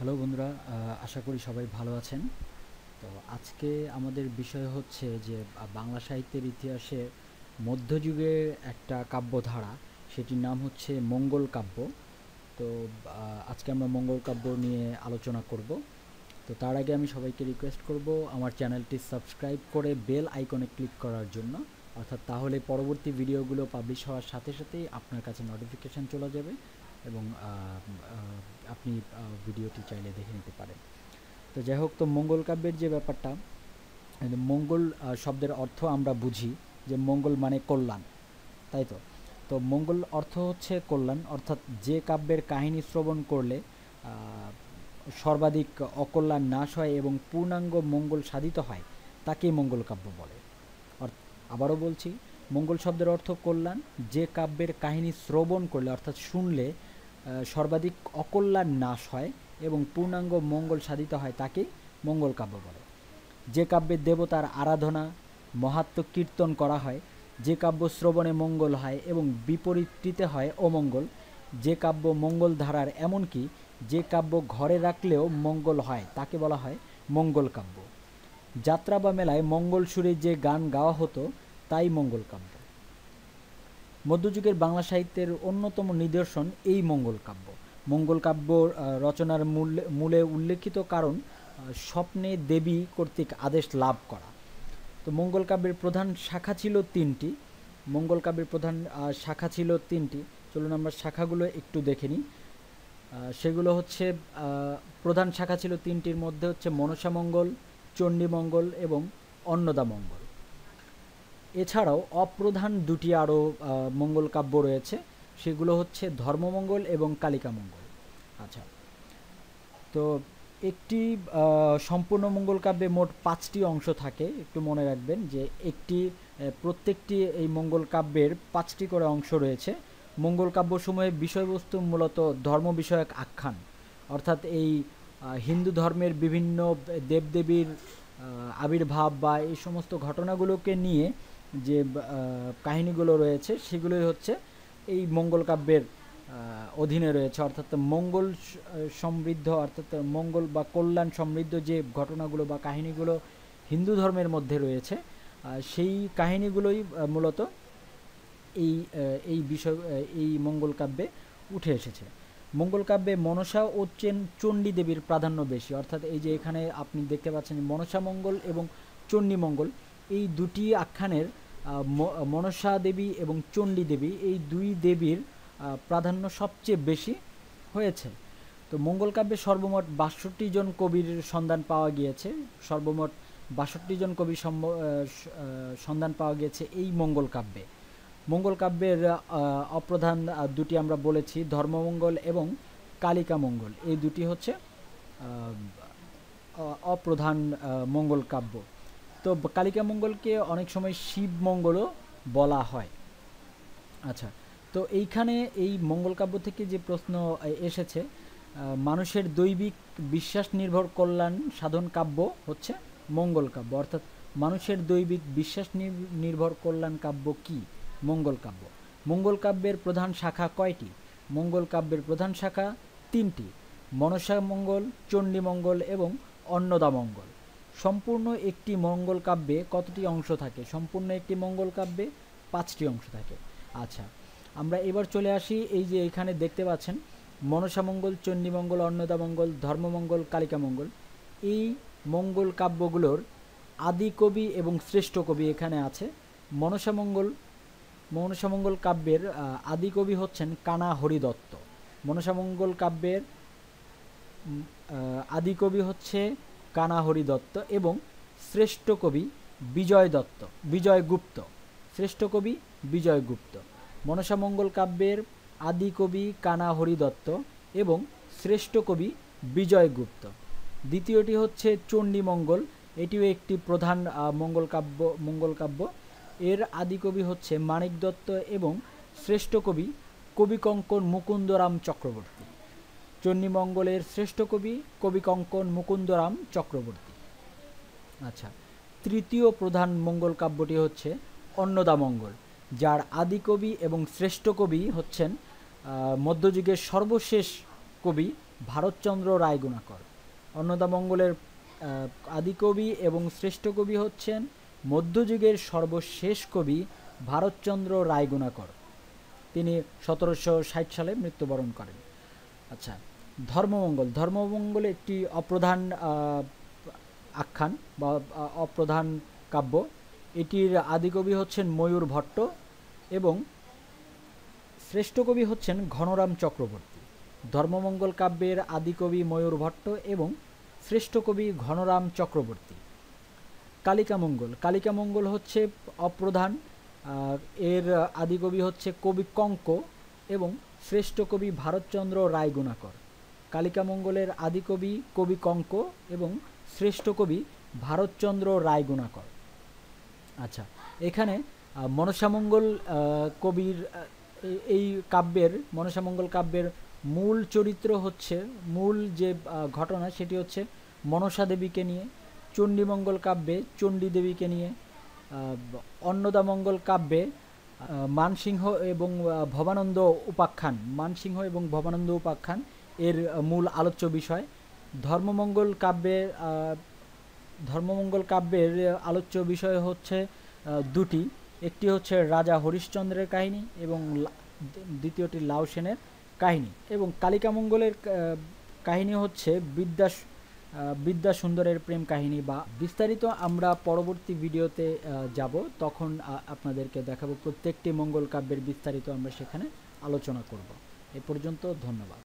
hello বন্ধুরা আশা করি সবাই ভালো আছেন তো আজকে আমাদের বিষয় হচ্ছে যে বাংলা সাহিত্যের ইতিহাসে মধ্যযুগে একটা কাব্যধারা সেটির নাম হচ্ছে মঙ্গল কাব্য তো আজকে আমরা মঙ্গল কাব্য নিয়ে আলোচনা করব তো তার আগে আমি সবাইকে রিকোয়েস্ট করব আমার চ্যানেলটি সাবস্ক্রাইব করে বেল আইকনে ক্লিক করার জন্য অর্থাৎ তাহলে পরবর্তী ভিডিওগুলো পাবলিশ হওয়ার সাথে সাথেই আপনার কাছে নোটিফিকেশান চলে যাবে এবং আপনি ভিডিওটি চাইলে দেখে নিতে পারেন তো যাই হোক তো মঙ্গল কাব্যের যে ব্যাপারটা মানে মঙ্গল শব্দের অর্থ আমরা বুঝি যে মঙ্গল মানে কল্যাণ তাই তো তো মঙ্গল অর্থ হচ্ছে কল্যাণ অর্থাৎ যে কাব্যের কাহিনী শ্রবণ করলে সর্বাধিক অকল্যাণ নাশ হয় এবং পূর্ণাঙ্গ মঙ্গল সাধিত হয় তাকে মঙ্গল কাব্য বলে আবারও বলছি মঙ্গল শব্দের অর্থ কল্যাণ যে কাব্যের কাহিনী শ্রবণ করলে অর্থাৎ শুনলে সর্বাধিক অকল্যাণ নাশ হয় এবং পূর্ণাঙ্গ মঙ্গল সাধিত হয় তাকে মঙ্গল কাব্য বলে যে কাব্যে দেবতার আরাধনা মহাত্ম কীর্তন করা হয় যে কাব্য শ্রবণে মঙ্গল হয় এবং বিপরীতটিতে হয় অমঙ্গল যে কাব্য মঙ্গল ধারার এমনকি যে কাব্য ঘরে রাখলেও মঙ্গল হয় তাকে বলা হয় মঙ্গল কাব্য যাত্রা বা মেলায় মঙ্গল সুরে যে গান গাওয়া হতো তাই মঙ্গল কাব্য মধ্যযুগের বাংলা সাহিত্যের অন্যতম নিদর্শন এই মঙ্গল কাব্য মঙ্গল কাব্য রচনার মূল মূলে উল্লেখিত কারণ স্বপ্নে দেবী কর্তৃক আদেশ লাভ করা তো মঙ্গল কাব্যের প্রধান শাখা ছিল তিনটি মঙ্গল কাব্যের প্রধান শাখা ছিল তিনটি চলুন আমরা শাখাগুলো একটু দেখে নিই সেগুলো হচ্ছে প্রধান শাখা ছিল তিনটির মধ্যে হচ্ছে মনসামঙ্গল চণ্ডীমঙ্গল এবং অন্নদামঙ্গল এছাড়াও অপ্রধান দুটি আরও মঙ্গল কাব্য রয়েছে সেগুলো হচ্ছে ধর্মমঙ্গল এবং কালিকামঙ্গল আচ্ছা তো একটি সম্পূর্ণ মঙ্গল কাব্যে মোট পাঁচটি অংশ থাকে একটু মনে রাখবেন যে একটি প্রত্যেকটি এই মঙ্গল কাব্যের পাঁচটি করে অংশ রয়েছে মঙ্গল কাব্যসমূহের বিষয়বস্তু মূলত ধর্ম বিষয়ক আখ্যান অর্থাৎ এই হিন্দু ধর্মের বিভিন্ন দেবদেবীর আবির্ভাব বা এই সমস্ত ঘটনাগুলোকে নিয়ে যে কাহিনীগুলো রয়েছে সেগুলোই হচ্ছে এই মঙ্গল কাব্যের অধীনে রয়েছে অর্থাৎ মঙ্গল সমৃদ্ধ অর্থাৎ মঙ্গল বা কল্যাণ সমৃদ্ধ যে ঘটনাগুলো বা কাহিনীগুলো হিন্দু ধর্মের মধ্যে রয়েছে সেই কাহিনীগুলোই মূলত এই এই বিষয় এই মঙ্গল কাব্যে উঠে এসেছে মঙ্গল কাব্যে মনসা ও চেন চণ্ডী দেবীর প্রাধান্য বেশি অর্থাৎ এই যে এখানে আপনি দেখতে পাচ্ছেন মনসা মঙ্গল এবং চণ্ডী মঙ্গল এই দুটি আখ্যানের মনসা দেবী এবং চণ্ডী দেবী এই দুই দেবীর প্রাধান্য সবচেয়ে বেশি হয়েছে তো মঙ্গল কাব্যে সর্বমোট বাষট্টি জন কবির সন্ধান পাওয়া গিয়েছে সর্বমোট বাষট্টি জন কবি সন্ধান পাওয়া গিয়েছে এই মঙ্গল কাব্যে মঙ্গল কাব্যের অপ্রধান দুটি আমরা বলেছি ধর্মমঙ্গল এবং কালিকা মঙ্গল এই দুটি হচ্ছে অপ্রধান মঙ্গল কাব্য তো কালিকা মঙ্গলকে অনেক সময় শিব মঙ্গলও বলা হয় আচ্ছা তো এইখানে এই মঙ্গল কাব্য থেকে যে প্রশ্ন এসেছে মানুষের দৈবিক বিশ্বাস নির্ভর কল্যাণ সাধন কাব্য হচ্ছে মঙ্গল কাব্য অর্থাৎ মানুষের দৈবিক বিশ্বাস নির্ভর কল্যাণ কাব্য কি মঙ্গল কাব্য মঙ্গল কাব্যের প্রধান শাখা কয়টি মঙ্গল কাব্যের প্রধান শাখা তিনটি মনসা মঙ্গল চণ্ডী মঙ্গল এবং অন্নদা মঙ্গল সম্পূর্ণ একটি মঙ্গল কাব্যে কতটি অংশ থাকে সম্পূর্ণ একটি মঙ্গল কাব্যে পাঁচটি অংশ থাকে আচ্ছা আমরা এবার চলে আসি এই যে এখানে দেখতে পাচ্ছেন মনসামঙ্গল চণ্ডীমঙ্গল অন্নদামঙ্গল ধর্মমঙ্গল কালিকামঙ্গল এই মঙ্গল কাব্যগুলোর আদি কবি এবং শ্রেষ্ঠ কবি এখানে আছে মনসামঙ্গল মনসামঙ্গল কাব্যের আদি কবি হচ্ছেন কানা হরিদত্ত মনসামঙ্গল কাব্যের আদি কবি হচ্ছে কানাহরি দত্ত এবং শ্রেষ্ঠ কবি বিজয় দত্ত বিজয় গুপ্ত শ্রেষ্ঠ কবি বিজয় গুপ্ত মনসামঙ্গল কাব্যের আদি কবি কানাহরি দত্ত এবং শ্রেষ্ঠ কবি বিজয় গুপ্ত দ্বিতীয়টি হচ্ছে চণ্ডীমঙ্গল এটিও একটি প্রধান মঙ্গল কাব্য মঙ্গল কাব্য এর আদি কবি হচ্ছে মানিক দত্ত এবং শ্রেষ্ঠ কবি কবিকঙ্কন মুকুন্দরাম চক্রবর্তী চণ্ডীমঙ্গলের শ্রেষ্ঠ কবি কবি কঙ্কন মুকুন্দরাম চক্রবর্তী আচ্ছা তৃতীয় প্রধান মঙ্গল কাব্যটি হচ্ছে অন্নদামঙ্গল যার আদি কবি এবং শ্রেষ্ঠ কবি হচ্ছেন মধ্যযুগের সর্বশেষ কবি ভারতচন্দ্র রায়গুণাকর অন্নদামঙ্গলের আদি কবি এবং শ্রেষ্ঠ কবি হচ্ছেন মধ্যযুগের সর্বশেষ কবি ভারতচন্দ্র রায়গুণাকর তিনি সতেরোশো ষাট সালে মৃত্যুবরণ করেন আচ্ছা ধর্মমঙ্গল ধর্মমঙ্গল একটি অপ্রধান আখ্যান বা অপ্রধান কাব্য এটির আদিকবি হচ্ছেন ময়ূর ভট্ট এবং শ্রেষ্ঠ কবি হচ্ছেন ঘনরাম চক্রবর্তী ধর্মমঙ্গল কাব্যের আদিকবি ময়ূর ভট্ট এবং শ্রেষ্ঠ কবি ঘনরাম চক্রবর্তী কালিকামঙ্গল কালিকামঙ্গল হচ্ছে অপ্রধান এর আদিকবি হচ্ছে কবি কঙ্ক এবং শ্রেষ্ঠ কবি ভারতচন্দ্র রায়গুণাকর কালিকামঙ্গলের আদিকবি কবি কঙ্ক এবং শ্রেষ্ঠ কবি ভারতচন্দ্র রায়গুণাকর আচ্ছা এখানে মনসামঙ্গল কবির এই কাব্যের মনসামঙ্গল কাব্যের মূল চরিত্র হচ্ছে মূল যে ঘটনা সেটি হচ্ছে মনসা দেবীকে নিয়ে চণ্ডীমঙ্গল কাব্যে চণ্ডী দেবীকে নিয়ে অন্নদামঙ্গল কাব্যে মানসিংহ এবং ভবানন্দ উপাখ্যান মানসিংহ এবং ভবানন্দ উপাখ্যান এর মূল আলোচ্য বিষয় ধর্মমঙ্গল কাব্যের ধর্মমঙ্গল কাব্যের আলোচ্য বিষয় হচ্ছে দুটি একটি হচ্ছে রাজা হরিশ্চন্দ্রের কাহিনী এবং দ্বিতীয়টি লাউ সেনের কাহিনী এবং কালিকামঙ্গলের কাহিনী হচ্ছে বিদ্যা বিদ্যা সুন্দরের প্রেম কাহিনী বা বিস্তারিত আমরা পরবর্তী ভিডিওতে যাব তখন আপনাদেরকে দেখাবো প্রত্যেকটি মঙ্গল কাব্যের বিস্তারিত আমরা সেখানে আলোচনা করব এ পর্যন্ত ধন্যবাদ